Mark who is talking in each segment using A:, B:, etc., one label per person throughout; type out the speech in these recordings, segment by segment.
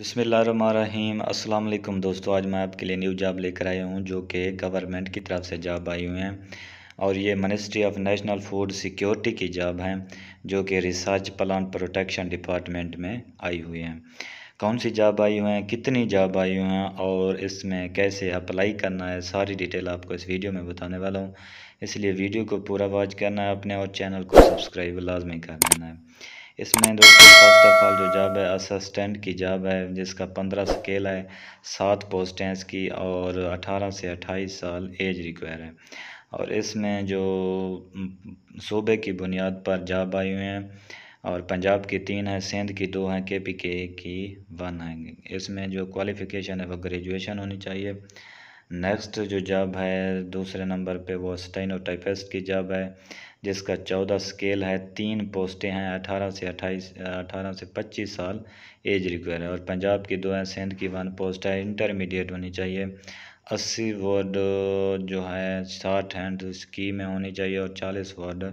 A: बिसमीम अस्सलाम वालेकुम दोस्तों आज मैं आपके लिए न्यू जॉब लेकर आया हूँ जो कि गवर्नमेंट की तरफ से जॉब आई हुई हैं और ये ministry of national food security की जॉब हैं जो कि रिसर्च प्लान प्रोटेक्शन डिपार्टमेंट में आई हुई हैं कौन सी जॉब आई हुई हैं कितनी जॉब आई हुई हैं और इसमें कैसे अप्लाई करना है सारी डिटेल आपको इस वीडियो में बताने वाला हूँ इसलिए वीडियो को पूरा वॉच करना है अपने और चैनल को सब्सक्राइब लाजमी कर देना है इसमें दोस्तों फर्स्ट ऑफ ऑल जो जॉब है असिस्टेंट की जॉब है जिसका पंद्रह स्केल है सात पोस्टें हैं इसकी और अठारह से अट्ठाईस साल एज रिक्वायर है और इसमें जो सूबे की बुनियाद पर जॉब आई हुई हैं और पंजाब की तीन हैं सिंध की दो हैं के पी के की वन है इसमें जो क्वालिफ़िकेशन है वो ग्रेजुएशन होनी चाहिए नेक्स्ट जो जॉब है दूसरे नंबर पे वो स्टेनो टाइपिस्ट की जॉब है जिसका चौदह स्केल है तीन पोस्टें हैं अठारह से अट्ठाईस अठारह से पच्चीस साल एज रिक्वायर है और पंजाब की दो है सिंध की वन पोस्ट है इंटरमीडिएट होनी चाहिए अस्सी वर्ड जो है साठ हैंड की में होनी चाहिए और चालीस वर्ड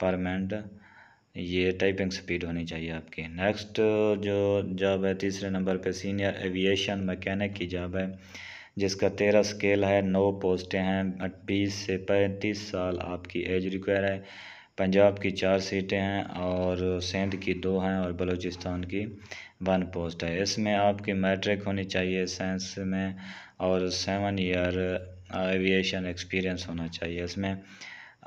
A: पर मिनट ये टाइपिंग स्पीड होनी चाहिए आपकी नेक्स्ट जो जॉब है तीसरे नंबर पे सीनियर एविएशन मैकेनिक की जॉब है जिसका तेरह स्केल है नौ पोस्टें हैं बीस से पैंतीस साल आपकी एज रिक्वायर है पंजाब की चार सीटें हैं और सिंध की दो हैं और बलूचिस्तान की वन पोस्ट है इसमें आपकी मैट्रिक होनी चाहिए साइंस में और सेवन ईयर एविएशन एक्सपीरियंस होना चाहिए इसमें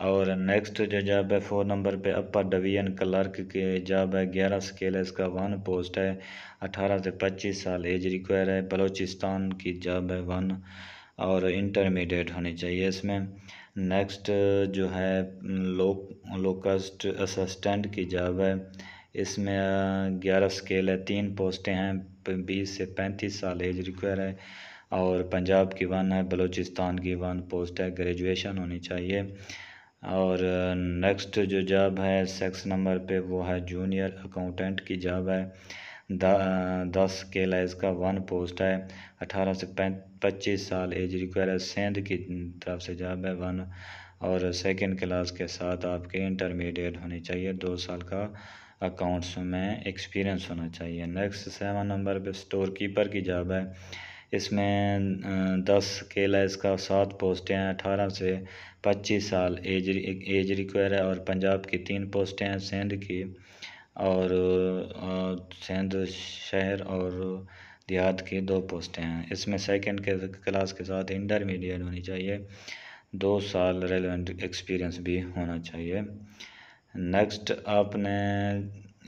A: और नेक्स्ट जो जॉब है फोर नंबर पे अपर डिवीजन क्लर्क के जॉब है ग्यारह स्केल है इसका वन पोस्ट है अठारह से पच्चीस साल एज रिक्वायर है बलोचिस्तान की जॉब है वन और इंटरमीडिएट होनी चाहिए इसमें नेक्स्ट जो है लो लोकस्ट असिस्टेंट की जॉब है इसमें ग्यारह स्केल है तीन पोस्टें हैं बीस से पैंतीस साल एज रिक्वायर है और पंजाब की वन है बलूचिस्तान की वन पोस्ट है ग्रेजुएशन होनी चाहिए और नेक्स्ट जो जॉब है सिक्स नंबर पे वो है जूनियर अकाउंटेंट की जॉब है दस के लाइज इसका वन पोस्ट है अठारह से पच्चीस साल एज रिक्वायर है सेंध की तरफ से जॉब है वन और सेकंड क्लास के साथ आपके इंटरमीडिएट होनी चाहिए दो साल का अकाउंट्स में एक्सपीरियंस होना चाहिए नेक्स्ट सेवन नंबर पे स्टोर कीपर की जॉब है इसमें दस खेल है इसका सात पोस्टें हैं अठारह से पच्चीस साल एज एज रिक्वायर है और पंजाब की तीन पोस्टें हैं सिंध की और सिंध शहर और देहात की दो पोस्टें हैं इसमें सेकंड के क्लास के साथ इंटरमीडिएट होनी चाहिए दो साल रेलवेंट एक्सपीरियंस भी होना चाहिए नेक्स्ट आपने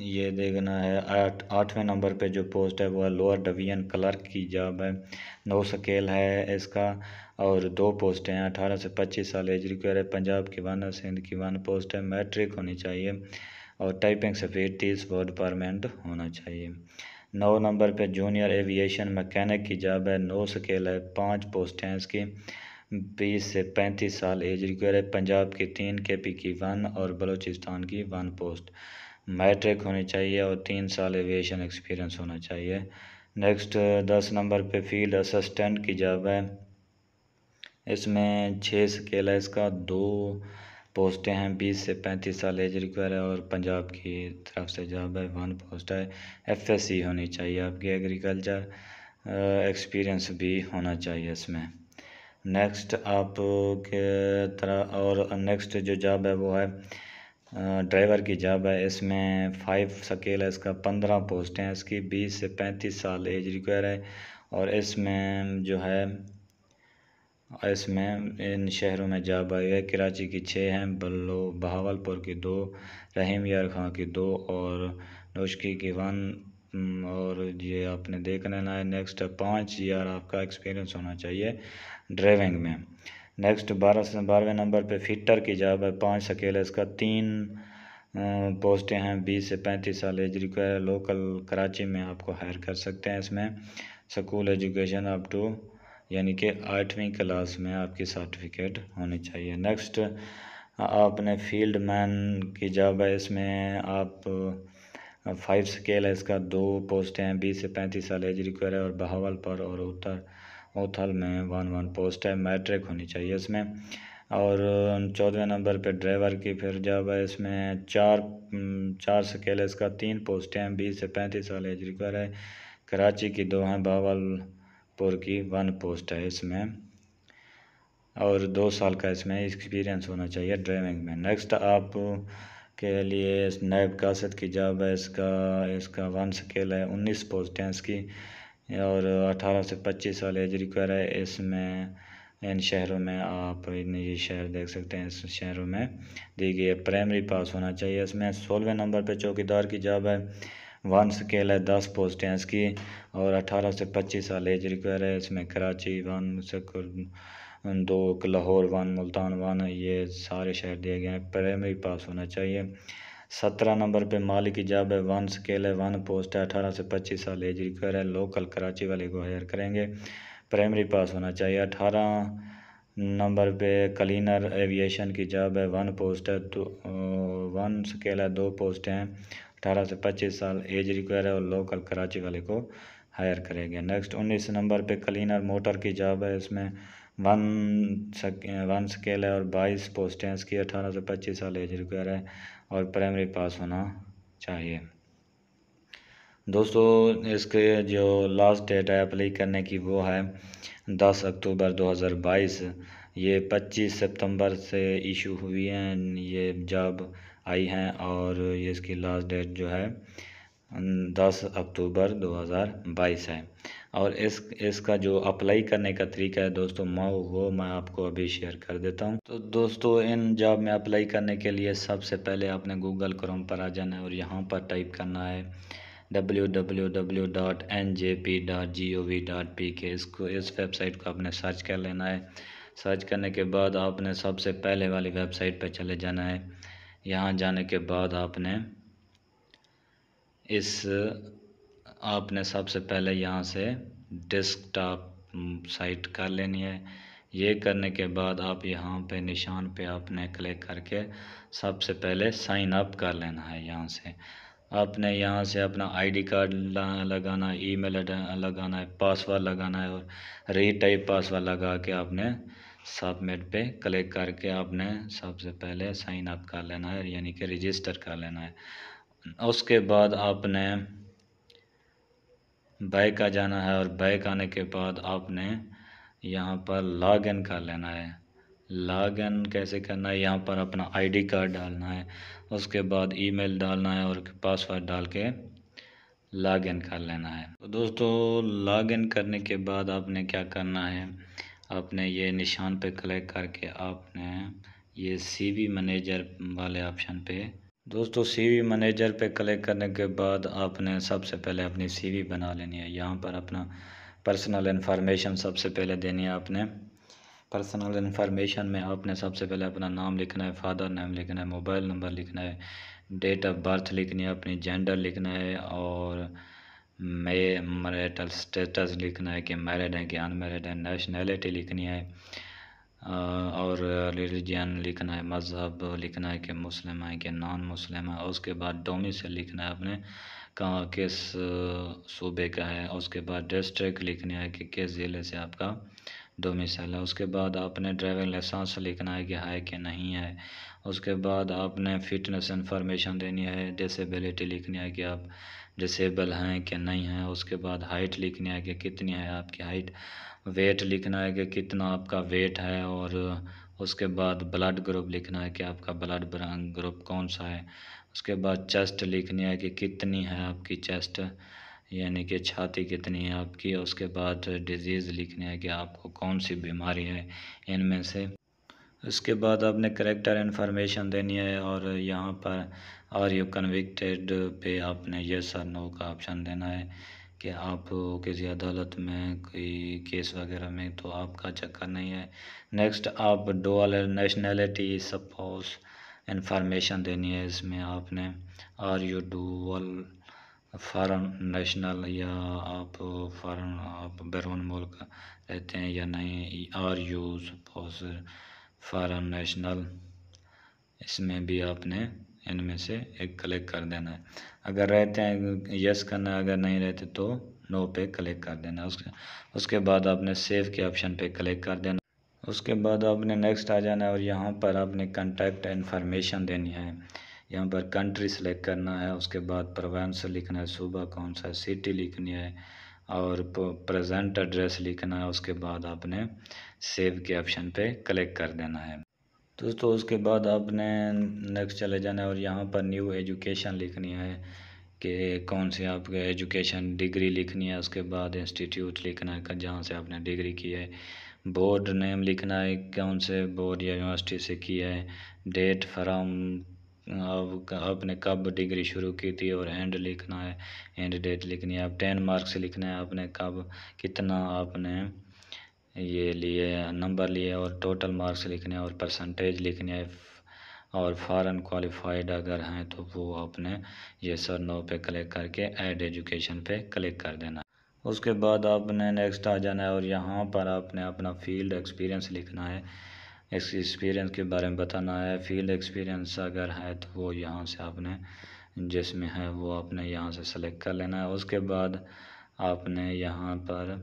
A: ये देखना है आठ आठवें नंबर पे जो पोस्ट है वो है लोअर डिवीजन क्लर्क की जॉब है नो स्केल है इसका और दो पोस्टें हैं अठारह से पच्चीस साल एज रिक्वायर है पंजाब की वन और सिंध की वन पोस्ट है मैट्रिक होनी चाहिए और टाइपिंग फिर तीस वर्ड पर मिनट होना चाहिए नौ नंबर पे जूनियर एविएशन मैकेनिक की जॉब है नो स्केल है पाँच पोस्टें हैं इसकी बीस से पैंतीस साल एज रिक्वायर है पंजाब की तीन के पी की वन और बलूचिस्तान की वन पोस्ट मैट्रिक होनी चाहिए और तीन साल एविएशन एक्सपीरियंस होना चाहिए नेक्स्ट दस नंबर पे फील्ड असिस्टेंट की जॉब है इसमें छः स्केल है इसका दो पोस्टें हैं बीस से पैंतीस साल एज रिक्वायर है और पंजाब की तरफ से जॉब है वन पोस्ट है एफएससी होनी चाहिए आपकी एग्रीकल्चर एक्सपीरियंस भी होना चाहिए इसमें नेक्स्ट आप के तरह और नेक्स्ट जो जॉब है वो है ड्राइवर की जॉब है इसमें फाइव स्केल है इसका पंद्रह पोस्ट हैं इसकी बीस से पैंतीस साल एज रिक्वायर है और इसमें जो है इसमें इन शहरों में जॉब आई है कराची की छः हैं बल्लो बहावलपुर की दो रहीम यार खां की दो और नौशकी की वन और ये आपने देख लेना है नेक्स्ट पाँच यार आपका एक्सपीरियंस होना चाहिए ड्राइविंग में नेक्स्ट बारह बारहवें नंबर पे फिटर की जॉब है पाँच स्केल है इसका तीन पोस्टें हैं बीस से पैंतीस साल एज रिक्वायर लोकल कराची में आपको हायर कर सकते हैं इसमें स्कूल एजुकेशन अप टू यानी कि आठवीं क्लास में आपकी सर्टिफिकेट होनी चाहिए नेक्स्ट आपने फील्ड मैन की जॉब है इसमें आप फाइव स्केल है इसका दो पोस्टें हैं बीस से पैंतीस साल एज रिक्वायर है और बहावलपुर और उत्तर उथल में वन वन पोस्ट है मैट्रिक होनी चाहिए इसमें और चौदहवें नंबर पे ड्राइवर की फिर जब है इसमें चार चार स्केल है इसका तीन पोस्ट हैं बीस से पैंतीस वाले एज रिक्वायर है कराची की दो हैं बावलपुर की वन पोस्ट है इसमें और दो साल का इसमें एक्सपीरियंस होना चाहिए ड्राइविंग में नेक्स्ट आप के लिए नायब कासद की जॉब है इसका इसका वन स्केल है उन्नीस पोस्ट हैं इसकी और अठारह से पच्चीस वाले एज रिक्वायर है इसमें इन शहरों में आप इन ये शहर देख सकते हैं इस शहरों में दी गई है प्राइमरी पास होना चाहिए इसमें सोलहवें नंबर पर चौकीदार की जॉब है वन स्केल है दस पोस्टें इसकी और अठारह से पच्चीस साल एज रिक्वायर है इसमें कराची वन मुसक्र दो लाहौर वन मुल्तान वन ये सारे शहर दिए गए हैं प्राइमरी पास होना चाहिए सत्रह नंबर पे मालिक इजाब है वन स्केल है वन पोस्ट है अठारह से पच्चीस साल एज रिक्वायर है लोकल कराची वाले को हायर करेंगे प्राइमरी पास होना चाहिए अठारह नंबर पे क्लीनर एविएशन की जॉब है वन पोस्ट है तो वन स्केल है दो पोस्ट हैं अठारह से पच्चीस साल एज रिक्वायर है और लोकल कराची वाले को हायर करेंगे नेक्स्ट उन्नीस नंबर पे क्लीनर मोटर की जॉब है इसमें वन सक, वन स्केल है और बाईस पोस्ट हैं इसकी अठारह से पच्चीस साल एज रिक्वायर है और प्राइमरी पास होना चाहिए दोस्तों इसके जो लास्ट डेट है अप्लाई करने की वो है 10 अक्टूबर 2022 ये 25 सितंबर से इशू हुई हैं ये जॉब आई हैं और ये इसकी लास्ट डेट जो है दस अक्टूबर 2022 है और इस इसका जो अप्लाई करने का तरीका है दोस्तों मैं वो मैं आपको अभी शेयर कर देता हूँ तो दोस्तों इन जॉब में अप्लाई करने के लिए सबसे पहले आपने गूगल क्रोम पर आ जाना है और यहाँ पर टाइप करना है www.njp.gov.pk इसको इस वेबसाइट को आपने सर्च कर लेना है सर्च करने के बाद आपने सबसे पहले वाली वेबसाइट पर चले जाना है यहाँ जाने के बाद आपने इस आपने सबसे पहले यहाँ से डेस्कटॉप साइट कर लेनी है ये करने के बाद आप यहाँ पे निशान पे आपने क्लिक करके सबसे पहले साइन अप कर लेना है यहाँ से आपने यहाँ से अपना आईडी कार्ड लगाना है ईमेल लगाना है पासवर्ड लगाना है और रीटाइप पासवर्ड लगा के आपने सबमिट पे क्लिक करके आपने सबसे पहले साइन अप कर लेना है यानी कि रजिस्टर कर लेना है उसके बाद आपने बैक आ जाना है और बैक आने के बाद आपने यहाँ पर लॉगिन कर लेना है लॉगिन कैसे करना है यहाँ पर अपना आईडी कार्ड डालना है उसके बाद ईमेल डालना है और पासवर्ड डाल के लॉगिन कर लेना है तो दोस्तों लॉगिन करने के बाद आपने क्या करना है आपने ये निशान पे क्लिक करके आपने ये सीवी मैनेजर वाले ऑप्शन पे दोस्तों सीवी मैनेजर पे क्लिक करने के बाद आपने सबसे पहले अपनी सीवी बना लेनी है यहाँ पर अपना पर्सनल इन्फॉर्मेशन सबसे पहले देनी है आपने पर्सनल इन्फॉर्मेशन में आपने सबसे पहले अपना नाम लिखना है फादर नेम लिखना है मोबाइल नंबर लिखना है डेट ऑफ बर्थ लिखनी है अपनी जेंडर लिखना है और मे मैरिटल स्टेटस लिखना है कि मैरिड है कि अनमेरिड है नेशनैलिटी लिखनी है और रिलीजन लिखना है मज़हब लिखना है कि मुस्लिम है कि नॉन मुस्लिम है उसके बाद डोमी से लिखना है अपने कहाँ किस सूबे का है उसके बाद डिस्ट्रिक्ट लिखना है कि किस ज़िले से आपका डोमिसल है उसके बाद आपने ड्राइविंग लाइसेंस लिखना है कि है कि नहीं है उसके बाद आपने फिटनेस इंफॉर्मेशन देनी है डिसेबिलिटी लिखनी है कि आप डिसेबल हैं कि नहीं हैं उसके बाद हाइट लिखनी है कि कितनी है आपकी हाइट वेट लिखना है कि कितना आपका वेट है और उसके बाद ब्लड ग्रुप लिखना है कि आपका ब्लड ग्रुप कौन सा है उसके बाद चेस्ट लिखनी है कि कितनी है आपकी चेस्ट यानी कि छाती कितनी है आपकी उसके बाद डिजीज़ लिखनी है कि आपको कौन सी बीमारी है इनमें से उसके बाद आपने करेक्टर इन्फॉर्मेशन देनी है और यहाँ पर आर यू कन्विक्टेड पे आपने यस और नो का ऑप्शन देना है कि आप किसी अदालत में कोई केस वगैरह में तो आपका चक्कर नहीं है नेक्स्ट आप डोअल नेशनैलिटी सपोज इंफॉर्मेशन देनी है इसमें आपने are you dual foreign national या आप फ़ॉरन आप बैरून मुल्क रहते हैं या नहीं are you spouse foreign national इसमें भी आपने इनमें से एक कलेक्ट कर देना है अगर रहते हैं यस करना है अगर नहीं रहते तो नो पे कलेक्ट कर देना उसके उसके बाद आपने सेव के ऑप्शन पे कलेक्ट कर देना उसके बाद आपने नेक्स्ट आ जाना है और यहाँ पर आपने कंटेक्ट इन्फॉर्मेशन देनी है यहाँ पर कंट्री सेलेक्ट करना है उसके बाद प्रोवेंस लिखना है सूबा कौन सा है सिटी लिखनी है और प्रेजेंट एड्रेस लिखना है उसके बाद आपने सेव के ऑप्शन पे क्लिक कर देना है दोस्तों उसके बाद आपने नेक्स्ट चले जाना है और यहाँ पर न्यू एजुकेशन लिखनी है कि कौन से आपके एजुकेशन डिग्री लिखनी है उसके बाद इंस्टीट्यूट लिखना है जहाँ से आपने डिग्री की है बोर्ड नेम लिखना है कौन से बोर्ड या यूनिवर्सिटी से की है डेट फ्राम अब आपने कब डिग्री शुरू की थी और एंड लिखना है एंड डेट लिखनी है आप टेन मार्क्स लिखना है आपने कब कितना आपने ये लिए नंबर लिए और टोटल मार्क्स लिखने हैं और परसेंटेज लिखने हैं और फ़ारन क्वालिफाइड अगर हैं तो वो आपने ये सर नो पे क्लिक करके ऐड एजुकेशन पे क्लिक कर देना उसके बाद आपने नेक्स्ट आ जाना है और यहाँ पर आपने अपना फील्ड एक्सपीरियंस लिखना है इस एक्सपीरियंस के बारे में बताना है फील्ड एक्सपीरियंस अगर है तो वो यहाँ से आपने जिसमें है वो आपने यहाँ से सेलेक्ट कर लेना है उसके बाद आपने यहाँ पर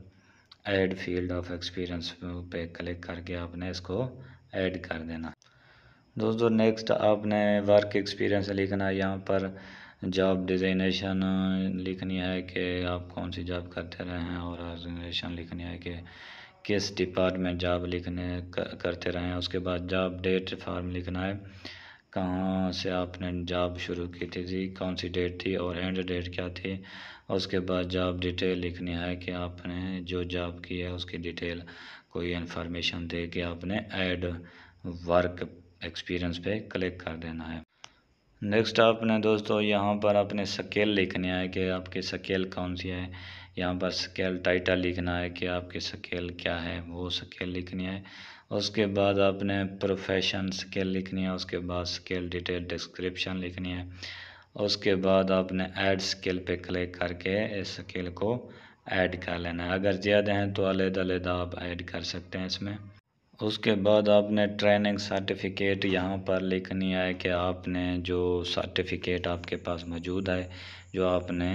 A: ऐड फील्ड ऑफ एक्सपीरियंस पे क्लिक करके आपने इसको ऐड कर देना दोस्तों नेक्स्ट आपने वर्क एक्सपीरियंस लिखना है यहाँ पर जॉब डिजाइनेशन लिखनी है कि आप कौन सी जॉब करते रहे हैं और ऑर्गेनाइजेशन लिखनी है कि किस डिपार्टमेंट जॉब लिखने करते रहे हैं उसके बाद जॉब डेट फॉर्म लिखना है कहाँ से आपने जॉब शुरू की थी जी कौन सी डेट थी और एंड डेट क्या थी उसके बाद जॉब डिटेल लिखनी है कि आपने जो जॉब की है उसकी डिटेल कोई इन्फॉर्मेशन दे के आपने ऐड वर्क एक्सपीरियंस पे क्लिक कर देना है नेक्स्ट आपने दोस्तों यहाँ पर अपने स्केल लिखने है कि आपकी स्केल कौन सी है यहाँ पर स्केल टाइटल लिखना है कि आपकी स्केल क्या है वो स्केल लिखनी है उसके बाद आपने प्रोफेशन स्केल लिखनी है उसके बाद स्केल डिटेल डिस्क्रिप्शन लिखनी है उसके बाद आपने ऐड स्केल पे क्लिक करके इस स्केल को ऐड कर लेना है अगर ज़्यादा हैं तो अलग अलग आप ऐड कर सकते हैं इसमें उसके बाद आपने ट्रेनिंग सर्टिफिकेट यहाँ पर लिखनी है कि आपने जो सर्टिफिकेट आपके पास मौजूद है जो आपने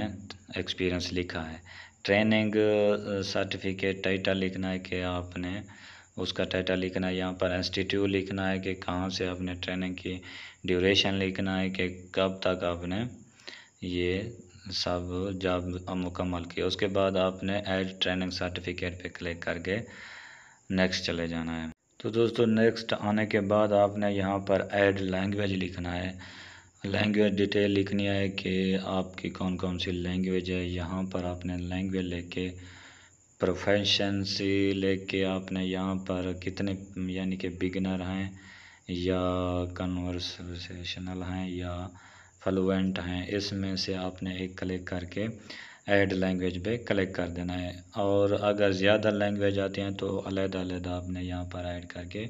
A: एक्सपीरियंस लिखा है ट्रेनिंग सर्टिफिकेट टाइटल लिखना है कि आपने उसका टाइटल लिखना है यहाँ पर इंस्टीट्यूट लिखना है कि कहाँ से आपने ट्रेनिंग की ड्यूरेशन लिखना है कि कब तक आपने ये सब जॉब मुकम्मल किया उसके बाद आपने एड ट्रेनिंग सर्टिफिकेट पे क्लिक करके नेक्स्ट चले जाना है तो दोस्तों नेक्स्ट आने के बाद आपने यहाँ पर एड लैंग्वेज लिखना है लैंग्वेज डिटेल लिखनी है कि आपकी कौन कौन सी लैंग्वेज है यहाँ पर आपने लैंग्वेज लेके प्रोफेशन से लेके आपने यहाँ पर कितने यानी कि बिगनर हैं या कन्वर्सेशनल हैं या फ्लुएंट हैं इसमें से आपने एक क्लिक करके ऐड लैंग्वेज पे क्लिक कर देना है और अगर ज़्यादा लैंग्वेज आती हैं तो अलग अलग आपने यहाँ पर ऐड करके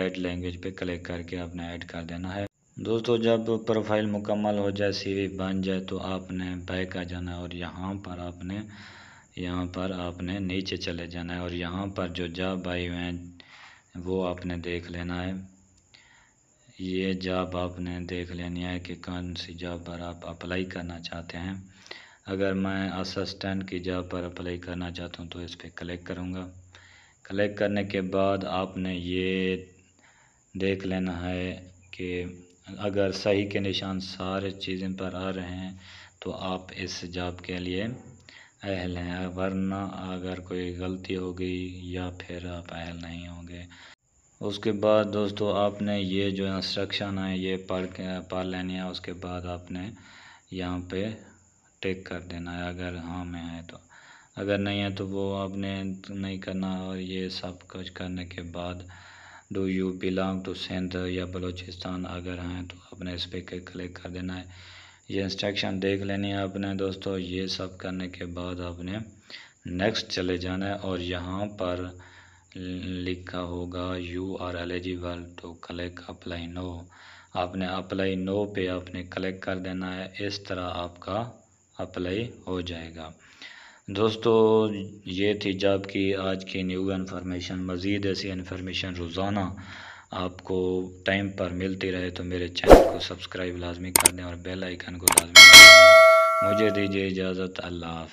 A: ऐड लैंग्वेज पे क्लिक करके आपने ऐड कर देना है दोस्तों जब प्रोफाइल मुकम्मल हो जाए सीवी बन जाए तो आपने बैक आ जाना है और यहाँ पर आपने यहाँ पर आपने नीचे चले जाना है और यहाँ पर जो जा बाई हैं वो आपने देख लेना है ये जॉब आपने देख लेनी है कि कौन सी जॉब पर आप अप्लाई करना चाहते हैं अगर मैं असिस्टेंट की जॉब पर अप्लाई करना चाहता हूँ तो इस पर क्लिक करूँगा क्लिक करने के बाद आपने ये देख लेना है कि अगर सही के निशान सारे चीज़ें पर आ रहे हैं तो आप इस जॉब के लिए अहल हैं वरना अगर कोई गलती हो गई या फिर आप अहल नहीं होंगे उसके बाद दोस्तों आपने ये जो इंस्ट्रक्शन है ये पढ़ के पढ़ लेनी है उसके बाद आपने यहाँ पे टिक कर देना है अगर हाँ में है तो अगर नहीं है तो वो आपने नहीं करना और ये सब कुछ करने के बाद do you belong to Sindh या बलूचिस्तान अगर हैं तो आपने इस पर क्लिक कर देना है ये इंस्ट्रक्शन देख लेनी है आपने दोस्तों ये सब करने के बाद आपने नेक्स्ट चले जाना है और यहाँ पर लिखा होगा you are eligible to collect apply no आपने अप्लाई नो पे आपने कलेक्ट कर देना है इस तरह आपका अप्लाई हो जाएगा दोस्तों ये थी जब की आज की न्यू इन्फॉर्मेशन मज़ीद ऐसी इन्फॉर्मेशन रोज़ाना आपको टाइम पर मिलती रहे तो मेरे चैनल को सब्सक्राइब लाजमी कर दें और बेल आइकन को लाजमी कर दें मुझे दीजिए इजाज़त अल्लाह हाफ